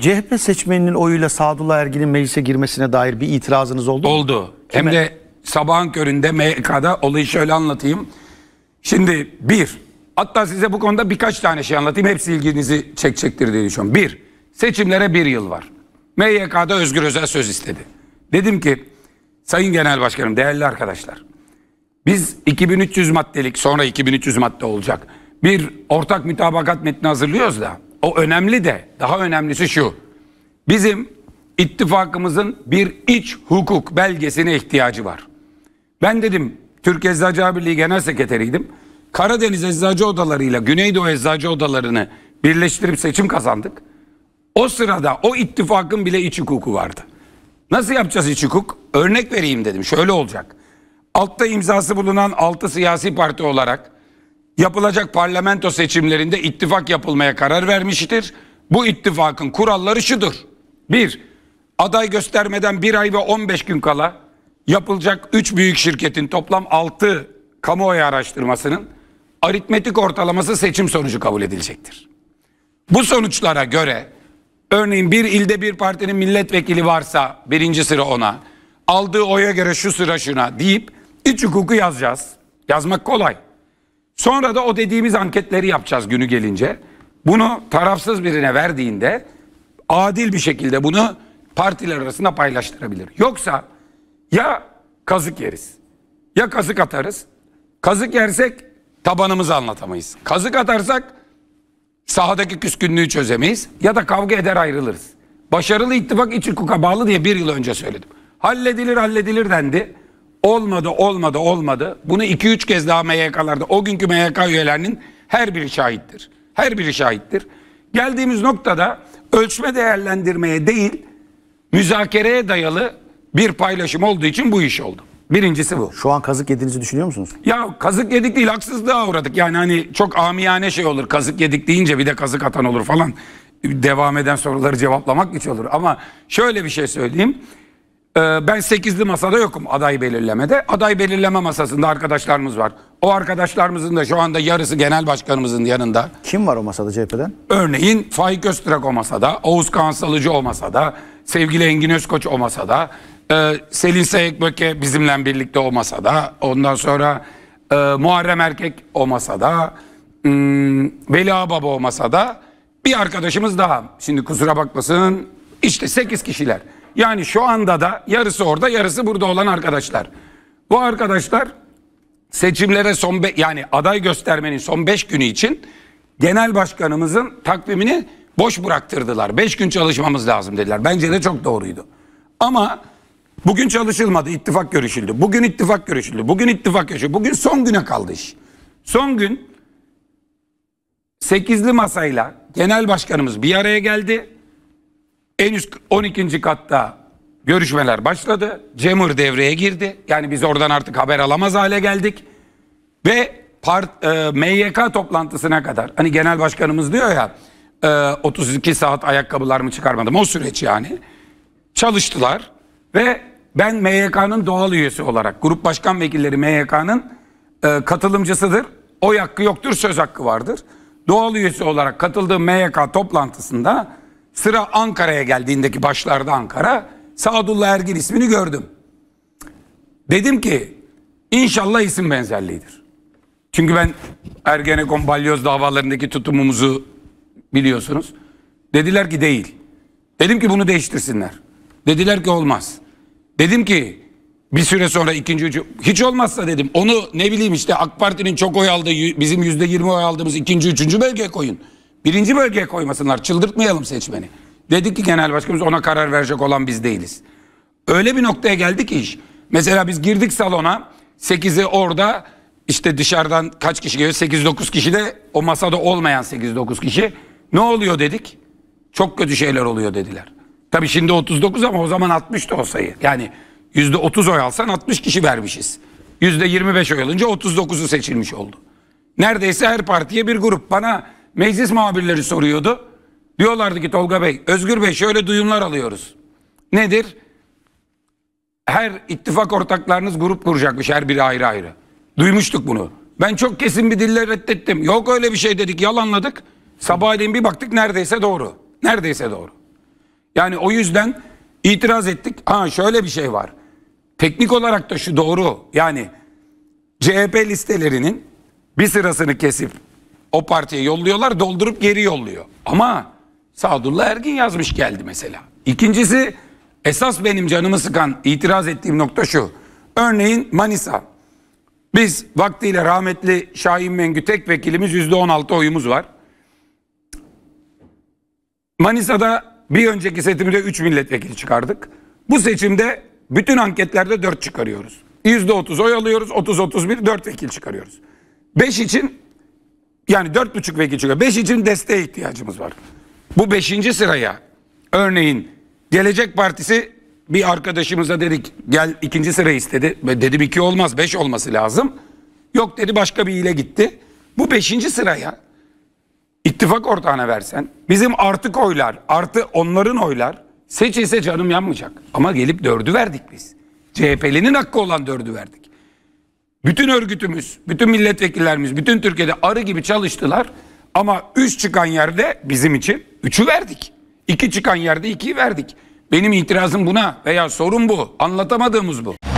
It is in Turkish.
CHP seçmeninin oyuyla Sadullah Ergin'in meclise girmesine dair bir itirazınız oldu mu? Oldu. Kime? Hem de sabahın köründe MK'da olayı şöyle anlatayım. Şimdi bir, hatta size bu konuda birkaç tane şey anlatayım. Hepsi ilginizi çekecektir diye düşünüyorum. Bir, seçimlere bir yıl var. MYK'da Özgür Özel söz istedi. Dedim ki, Sayın Genel Başkanım, değerli arkadaşlar. Biz 2300 maddelik, sonra 2300 madde olacak. Bir ortak mütabakat metni hazırlıyoruz da o önemli de daha önemlisi şu. Bizim ittifakımızın bir iç hukuk belgesine ihtiyacı var. Ben dedim Türk Eczacı Birliği Genel Sekreteriydim. Karadeniz Eczacı Odaları ile Güneydoğu Eczacı Odalarını birleştirip seçim kazandık. O sırada o ittifakın bile iç hukuku vardı. Nasıl yapacağız iç hukuk? Örnek vereyim dedim. Şöyle olacak. Altta imzası bulunan altı siyasi parti olarak yapılacak parlamento seçimlerinde ittifak yapılmaya karar vermiştir. Bu ittifakın kuralları şudur. Bir, aday göstermeden bir ay ve 15 gün kala yapılacak 3 büyük şirketin toplam 6 kamuoyu araştırmasının aritmetik ortalaması seçim sonucu kabul edilecektir. Bu sonuçlara göre örneğin bir ilde bir partinin milletvekili varsa birinci sıra ona, aldığı oya göre şu sıra şuna deyip iç hukuku yazacağız. Yazmak kolay. Sonra da o dediğimiz anketleri yapacağız günü gelince. Bunu tarafsız birine verdiğinde adil bir şekilde bunu partiler arasında paylaştırabilir. Yoksa ya kazık yeriz ya kazık atarız. Kazık yersek tabanımızı anlatamayız. Kazık atarsak sahadaki küskünlüğü çözemeyiz ya da kavga eder ayrılırız. Başarılı ittifak için kuka bağlı diye bir yıl önce söyledim. Halledilir halledilir dendi. Olmadı, olmadı, olmadı. Bunu 2-3 kez daha MYK'larda, o günkü MYK üyelerinin her biri şahittir. Her biri şahittir. Geldiğimiz noktada ölçme değerlendirmeye değil, müzakereye dayalı bir paylaşım olduğu için bu iş oldu. Birincisi bu. Şu an kazık yediğinizi düşünüyor musunuz? Ya kazık yedik değil haksızlığa uğradık. Yani hani çok amiyane şey olur kazık yedik deyince bir de kazık atan olur falan. Devam eden soruları cevaplamak güç olur. Ama şöyle bir şey söyleyeyim. Ee, ben 8'li masada yokum aday belirlemede. Aday belirleme masasında arkadaşlarımız var. O arkadaşlarımızın da şu anda yarısı genel başkanımızın yanında. Kim var o masada CHP'den? Örneğin Faik Öztürk o masada, Oğuz Kansalıcı o masada, sevgili Engin Özkoç o masada, e, Selin Sayıkböke bizimle birlikte o masada, ondan sonra e, Muharrem Erkek o masada, e, Veli Ağbaba o masada, bir arkadaşımız daha. Şimdi kusura bakmasın işte 8 kişiler. Yani şu anda da yarısı orada yarısı burada olan arkadaşlar. Bu arkadaşlar seçimlere son be, yani aday göstermenin son 5 günü için genel başkanımızın takvimini boş bıraktırdılar. 5 gün çalışmamız lazım dediler. Bence de çok doğruydu. Ama bugün çalışılmadı. İttifak görüşüldü. Bugün ittifak görüşüldü. Bugün ittifak görüşüldü. Bugün son güne kaldı iş. Son gün 8'li masayla genel başkanımız bir araya geldi. En üst 12. katta görüşmeler başladı. Cemur devreye girdi. Yani biz oradan artık haber alamaz hale geldik. Ve part, e, MYK toplantısına kadar hani genel başkanımız diyor ya e, 32 saat ayakkabılarımı çıkarmadım o süreç yani çalıştılar ve ben MYK'nın doğal üyesi olarak grup başkan vekilleri MYK'nın e, katılımcısıdır o hakkı yoktur söz hakkı vardır doğal üyesi olarak katıldığım MYK toplantısında Sıra Ankara'ya geldiğindeki başlarda Ankara. Sadullah Ergin ismini gördüm. Dedim ki inşallah isim benzerliğidir. Çünkü ben Ergenekon balyoz davalarındaki tutumumuzu biliyorsunuz. Dediler ki değil. Dedim ki bunu değiştirsinler. Dediler ki olmaz. Dedim ki bir süre sonra ikinci üçü hiç olmazsa dedim onu ne bileyim işte AK Parti'nin çok oy aldığı bizim yüzde yirmi oy aldığımız ikinci üçüncü bölgeye koyun. Birinci bölgeye koymasınlar. Çıldırtmayalım seçmeni. Dedik ki genel başkanımız ona karar verecek olan biz değiliz. Öyle bir noktaya geldik ki iş. Mesela biz girdik salona. 8'i orada işte dışarıdan kaç kişi geliyor? 8-9 kişi de o masada olmayan 8-9 kişi. Ne oluyor dedik? Çok kötü şeyler oluyor dediler. Tabii şimdi 39 ama o zaman 60'tı o sayı. Yani %30 oy alsan 60 kişi vermişiz. %25 oy alınca 39'u seçilmiş oldu. Neredeyse her partiye bir grup. Bana meclis muhabirleri soruyordu. Diyorlardı ki Tolga Bey, Özgür Bey şöyle duyumlar alıyoruz. Nedir? Her ittifak ortaklarınız grup kuracakmış her biri ayrı ayrı. Duymuştuk bunu. Ben çok kesin bir dille reddettim. Yok öyle bir şey dedik, yalanladık. Sabahleyin bir baktık neredeyse doğru. Neredeyse doğru. Yani o yüzden itiraz ettik. Ha şöyle bir şey var. Teknik olarak da şu doğru. Yani CHP listelerinin bir sırasını kesip o partiye yolluyorlar doldurup geri yolluyor. Ama Sadullah Ergin yazmış geldi mesela. İkincisi esas benim canımı sıkan itiraz ettiğim nokta şu. Örneğin Manisa. Biz vaktiyle rahmetli Şahin Mengü tek vekilimiz %16 oyumuz var. Manisa'da bir önceki seçimde 3 milletvekili çıkardık. Bu seçimde bütün anketlerde 4 çıkarıyoruz. %30 oy alıyoruz, 30-31 4 vekil çıkarıyoruz. 5 için yani dört buçuk vekil çıkıyor. Beş için desteğe ihtiyacımız var. Bu beşinci sıraya örneğin Gelecek Partisi bir arkadaşımıza dedik gel ikinci sıra istedi. Dedim iki olmaz beş olması lazım. Yok dedi başka bir ile gitti. Bu beşinci sıraya ittifak ortağına versen bizim artık oylar artı onların oylar seçilse canım yanmayacak. Ama gelip dördü verdik biz. CHP'linin hakkı olan dördü verdik. Bütün örgütümüz, bütün milletvekillerimiz, bütün Türkiye'de arı gibi çalıştılar. Ama 3 çıkan yerde bizim için 3'ü verdik. 2 çıkan yerde 2'yi verdik. Benim itirazım buna veya sorun bu. Anlatamadığımız bu.